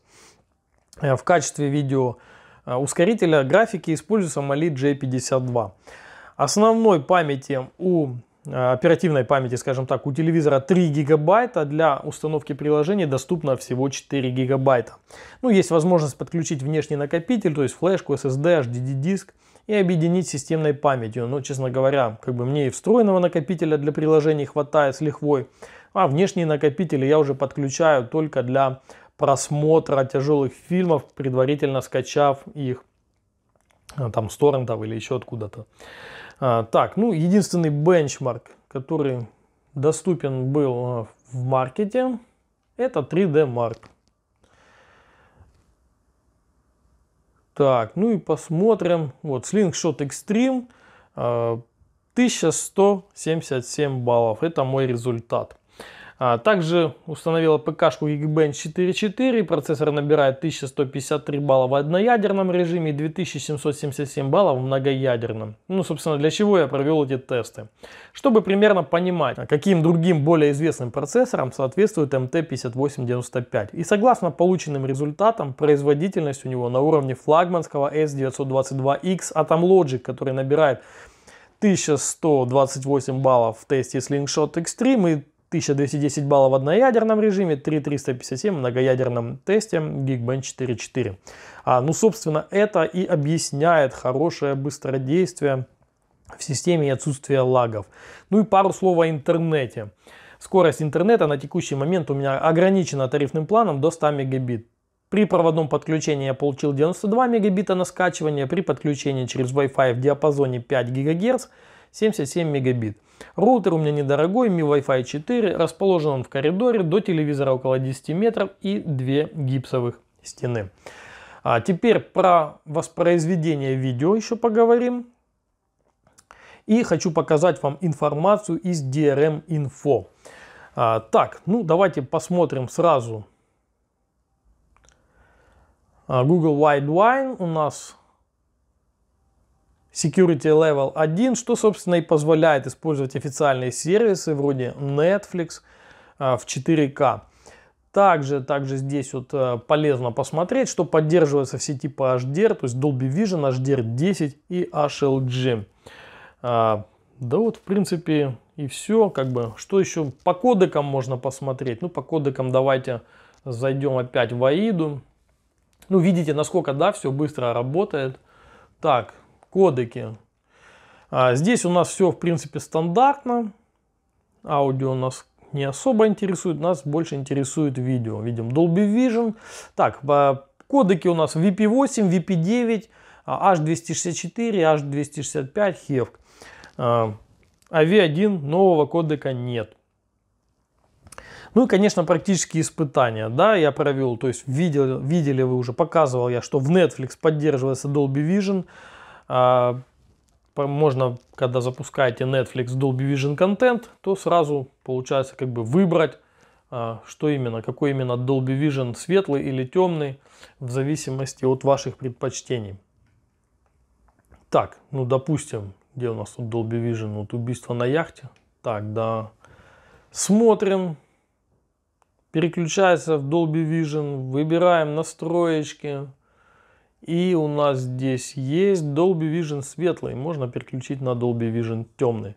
Э, в качестве видео э, ускорителя графики используется Mali J52. Основной памяти у э, оперативной памяти, скажем так, у телевизора 3 гигабайта, для установки приложений доступно всего 4 гигабайта. Ну, есть возможность подключить внешний накопитель, то есть флешку, SSD, HDD-диск и объединить с системной памятью. Но, честно говоря, как бы мне и встроенного накопителя для приложений хватает с лихвой, а внешние накопители я уже подключаю только для просмотра тяжелых фильмов, предварительно скачав их э, там с торрентов или еще откуда-то. А, так, ну единственный бенчмарк, который доступен был э, в маркете, это 3D Mark. Так, ну и посмотрим. Вот Slingshot Extreme 1177 баллов. Это мой результат. А, также установила ПК-шку Geekbench 4.4, процессор набирает 1153 балла в одноядерном режиме и 2777 баллов в многоядерном. Ну, собственно, для чего я провел эти тесты? Чтобы примерно понимать, каким другим более известным процессорам соответствует MT5895. И согласно полученным результатам, производительность у него на уровне флагманского S922X Atom Logic, который набирает 1128 баллов в тесте Slingshot Extreme и 1210 баллов в одноядерном режиме, 3357 в многоядерном тесте Geekbench 4.4. А, ну, собственно, это и объясняет хорошее быстродействие в системе и отсутствие лагов. Ну и пару слов о интернете. Скорость интернета на текущий момент у меня ограничена тарифным планом до 100 мегабит. При проводном подключении я получил 92 мегабита на скачивание, при подключении через Wi-Fi в диапазоне 5 гигагерц. 77 мегабит. Роутер у меня недорогой, Mi Wi-Fi 4, расположен он в коридоре, до телевизора около 10 метров и 2 гипсовых стены. А теперь про воспроизведение видео еще поговорим. И хочу показать вам информацию из DRM Info. А, так, ну давайте посмотрим сразу. А, Google Wide Wine у нас Security Level 1, что, собственно, и позволяет использовать официальные сервисы вроде Netflix а, в 4К. Также, также здесь вот э, полезно посмотреть, что поддерживается все типы HDR, то есть Dolby Vision, HDR 10 и HLG. А, да вот, в принципе, и все. Как бы, что еще по кодекам можно посмотреть? Ну, по кодекам давайте зайдем опять в AIDU. Ну, видите, насколько, да, все быстро работает. Так, кодеки. А, здесь у нас все, в принципе, стандартно. Аудио нас не особо интересует, нас больше интересует видео. Видим Dolby Vision. Так, кодеки у нас VP8, VP9, H264, H265, HEVC. av 1 нового кодека нет. Ну и, конечно, практические испытания, да, я провел, то есть видели, видели вы уже, показывал я, что в Netflix поддерживается Dolby Vision, а, можно, когда запускаете Netflix Dolby Vision контент, то сразу получается как бы выбрать, а, что именно, какой именно Dolby Vision, светлый или темный, в зависимости от ваших предпочтений. Так, ну допустим, где у нас тут Dolby Vision, вот убийство на яхте. Так, да, смотрим, переключается в Dolby Vision, выбираем настроечки, и у нас здесь есть Dolby Vision светлый. Можно переключить на Dolby Vision темный.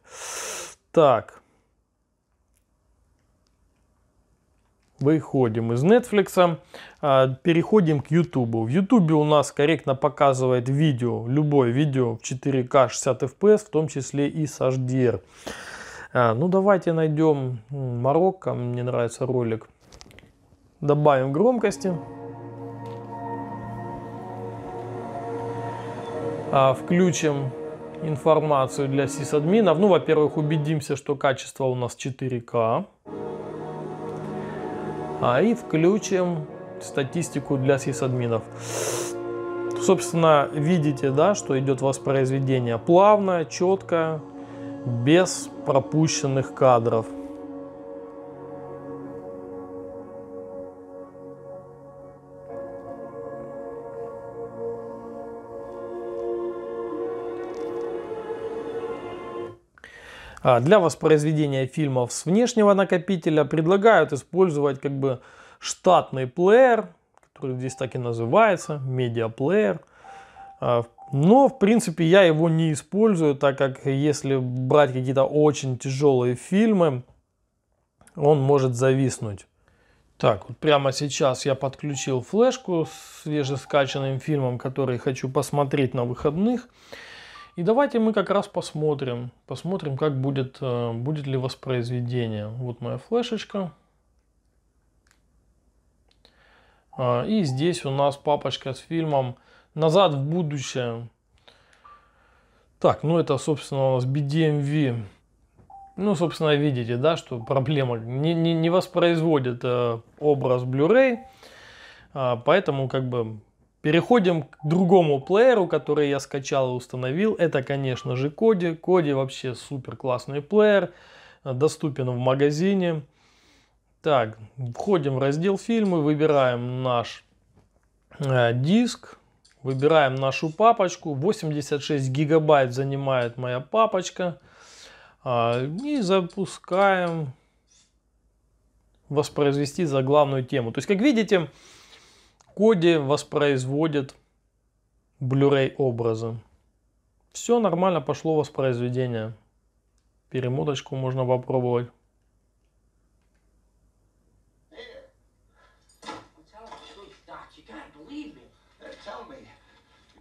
Так. Выходим из Netflix, а, переходим к YouTube. В YouTube у нас корректно показывает видео, любое видео в 4К 60 FPS, в том числе и с HDR. А, ну давайте найдем Марокко, мне нравится ролик. Добавим громкости. А, включим информацию для сисадминов. Ну, во-первых, убедимся, что качество у нас 4К. А и включим статистику для сисадминов. Собственно, видите, да, что идет воспроизведение плавное, четкое, без пропущенных кадров. А, для воспроизведения фильмов с внешнего накопителя предлагают использовать как бы штатный плеер, который здесь так и называется, медиаплеер. А, но, в принципе, я его не использую, так как если брать какие-то очень тяжелые фильмы, он может зависнуть. Так, вот прямо сейчас я подключил флешку с свежескачанным фильмом, который хочу посмотреть на выходных. И давайте мы как раз посмотрим, посмотрим, как будет, э, будет ли воспроизведение. Вот моя флешечка. А, и здесь у нас папочка с фильмом «Назад в будущее». Так, ну это, собственно, у нас BDMV. Ну, собственно, видите, да, что проблема не, не, не воспроизводит э, образ Blu-ray, а, поэтому как бы Переходим к другому плееру, который я скачал и установил. Это, конечно же, Коди. Коди вообще супер классный плеер. Э, доступен в магазине. Так, входим в раздел фильмы, выбираем наш э, диск, выбираем нашу папочку. 86 гигабайт занимает моя папочка. Э, и запускаем воспроизвести заглавную тему. То есть, как видите, в коде воспроизводит Blu-ray образы. Все нормально пошло воспроизведение. Перемоточку можно попробовать.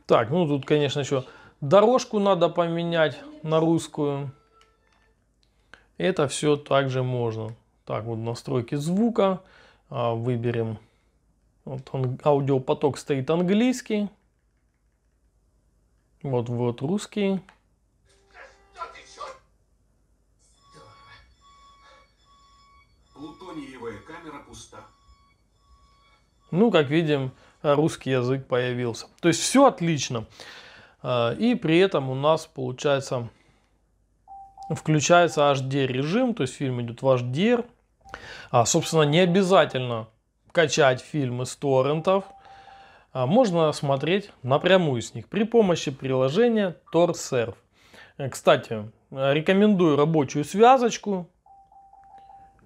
Так, ну тут, конечно, еще дорожку надо поменять на русскую. Это все также можно. Так, вот настройки звука. А, выберем вот он, аудиопоток стоит английский. Вот, вот русский. Плутониевая камера пуста. Ну, как видим, русский язык появился. То есть все отлично. А, и при этом у нас получается включается HD режим, то есть фильм идет в HDR. А, собственно, не обязательно качать фильмы с торрентов, а, можно смотреть напрямую с них при помощи приложения TorServe. Э, кстати, э, рекомендую рабочую связочку.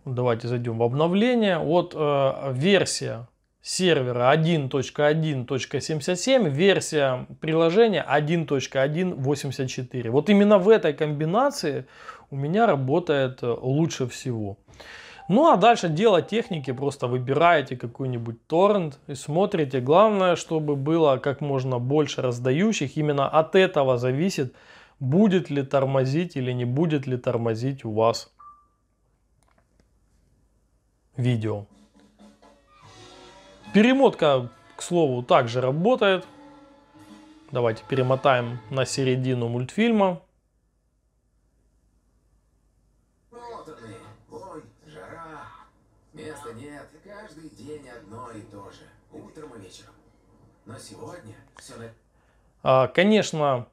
Давайте зайдем в обновление. Вот э, версия сервера 1.1.77, версия приложения 1.1.84. Вот именно в этой комбинации у меня работает э, лучше всего. Ну а дальше дело техники, просто выбираете какой-нибудь торрент и смотрите. Главное, чтобы было как можно больше раздающих. Именно от этого зависит, будет ли тормозить или не будет ли тормозить у вас видео. Перемотка, к слову, также работает. Давайте перемотаем на середину мультфильма. Но сегодня все... а, конечно,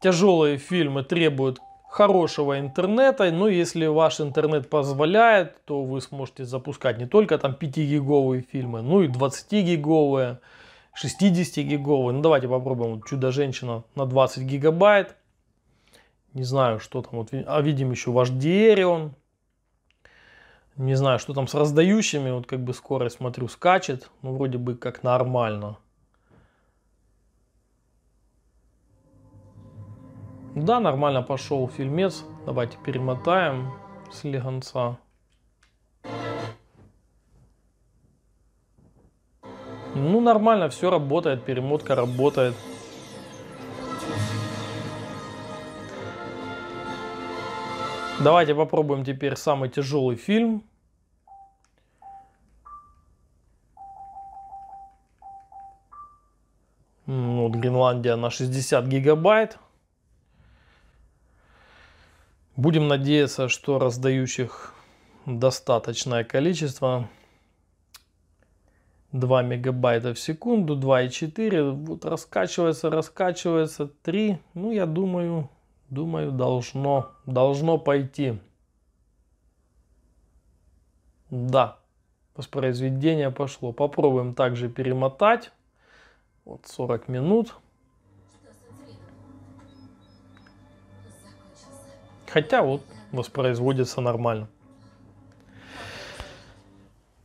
тяжелые фильмы требуют хорошего интернета, но ну, если ваш интернет позволяет, то вы сможете запускать не только там 5-гиговые фильмы, ну и 20-гиговые, 60-гиговые. Ну давайте попробуем «Чудо-женщина» на 20 гигабайт. Не знаю, что там, вот, а видим еще ваш Дерион. Не знаю, что там с раздающими, вот как бы скорость, смотрю, скачет, ну вроде бы как нормально. Да, нормально пошел фильмец. Давайте перемотаем с легонца. Ну, нормально, все работает, перемотка работает. Давайте попробуем теперь самый тяжелый фильм. Ну, вот Гренландия на 60 гигабайт. Будем надеяться, что раздающих достаточное количество. 2 мегабайта в секунду, 2,4. Вот раскачивается, раскачивается 3. Ну, я думаю, думаю, должно, должно пойти. Да, воспроизведение пошло. Попробуем также перемотать. Вот 40 минут. Хотя вот воспроизводится нормально.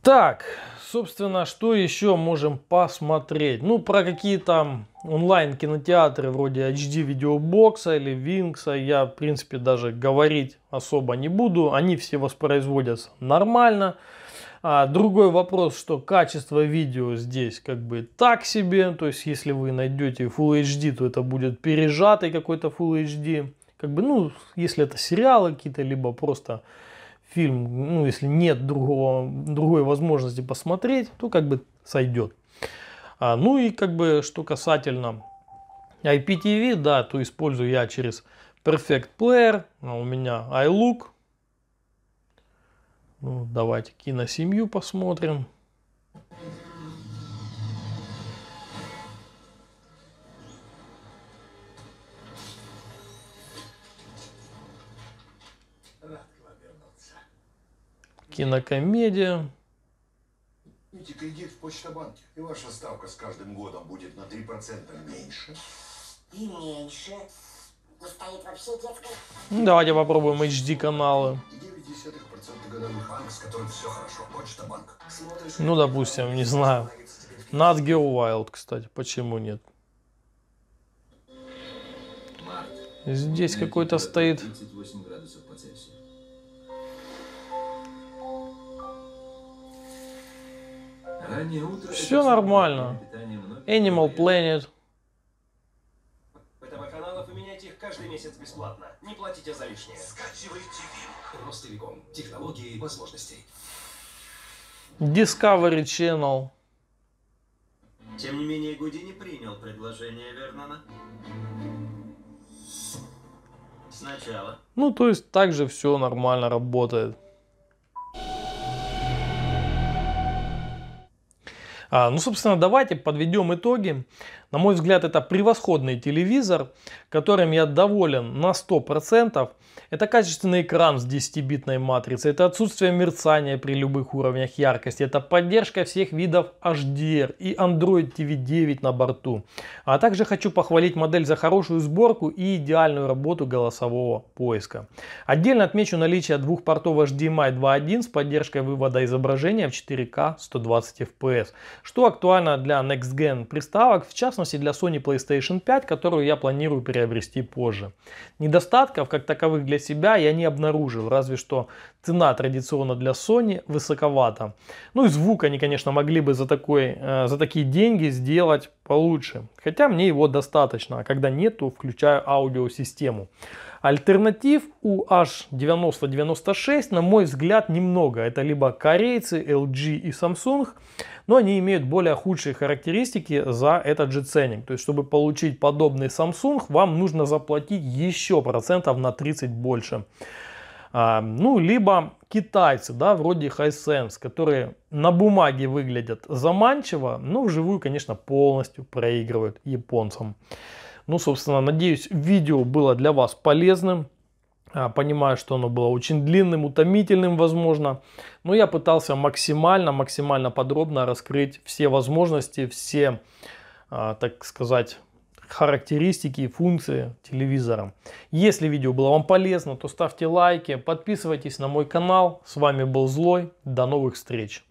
Так, собственно, что еще можем посмотреть? Ну, про какие там онлайн кинотеатры вроде HD видеобокса или Винкса я, в принципе, даже говорить особо не буду. Они все воспроизводятся нормально. А, другой вопрос, что качество видео здесь как бы так себе. То есть, если вы найдете Full HD, то это будет пережатый какой-то Full HD. Как бы, ну, если это сериалы какие-то, либо просто фильм, ну, если нет другого, другой возможности посмотреть, то как бы сойдет. А, ну и как бы, что касательно IPTV, да, то использую я через Perfect Player, а у меня iLook. Ну, давайте киносемью посмотрим. кинокомедия. Берите кредит в Почтобанке, и ваша ставка с каждым годом будет на 3% меньше. И меньше. И стоит вообще детская... Давайте попробуем HD каналы. Ну, допустим, не знаю. Nat Geo Wild, кстати, почему нет? Здесь какой-то стоит... 38 градусов Раннее утро Все нормально. Animal Planet. Этого канала поменять их каждый месяц бесплатно. Не платите за лишнее. Скачивайте фильм. Ростелеком. Технологии и возможностей. Discovery Channel. Тем не менее, Гуди не принял предложение Вернона. Сначала. Ну, то есть, также все нормально работает. А, ну, собственно, давайте подведем итоги. На мой взгляд, это превосходный телевизор, которым я доволен на 100%. Это качественный экран с 10-битной матрицей, это отсутствие мерцания при любых уровнях яркости, это поддержка всех видов HDR и Android TV 9 на борту. А также хочу похвалить модель за хорошую сборку и идеальную работу голосового поиска. Отдельно отмечу наличие двух портов HDMI 2.1 с поддержкой вывода изображения в 4К 120 FPS что актуально для Next Gen приставок, в частности для Sony PlayStation 5, которую я планирую приобрести позже. Недостатков как таковых для себя я не обнаружил, разве что цена традиционно для Sony высоковата. Ну и звук они, конечно, могли бы за, такой, э, за такие деньги сделать получше. Хотя мне его достаточно, а когда нету, включаю аудиосистему. Альтернатив у H9096, на мой взгляд, немного. Это либо корейцы, LG и Samsung, но они имеют более худшие характеристики за этот же ценник. То есть, чтобы получить подобный Samsung, вам нужно заплатить еще процентов на 30 больше. А, ну, либо китайцы, да, вроде Hisense, которые на бумаге выглядят заманчиво, но вживую, конечно, полностью проигрывают японцам. Ну, собственно, надеюсь, видео было для вас полезным. А, понимаю, что оно было очень длинным, утомительным, возможно. Но я пытался максимально, максимально подробно раскрыть все возможности, все, а, так сказать, характеристики и функции телевизора. Если видео было вам полезно, то ставьте лайки, подписывайтесь на мой канал. С вами был Злой. До новых встреч!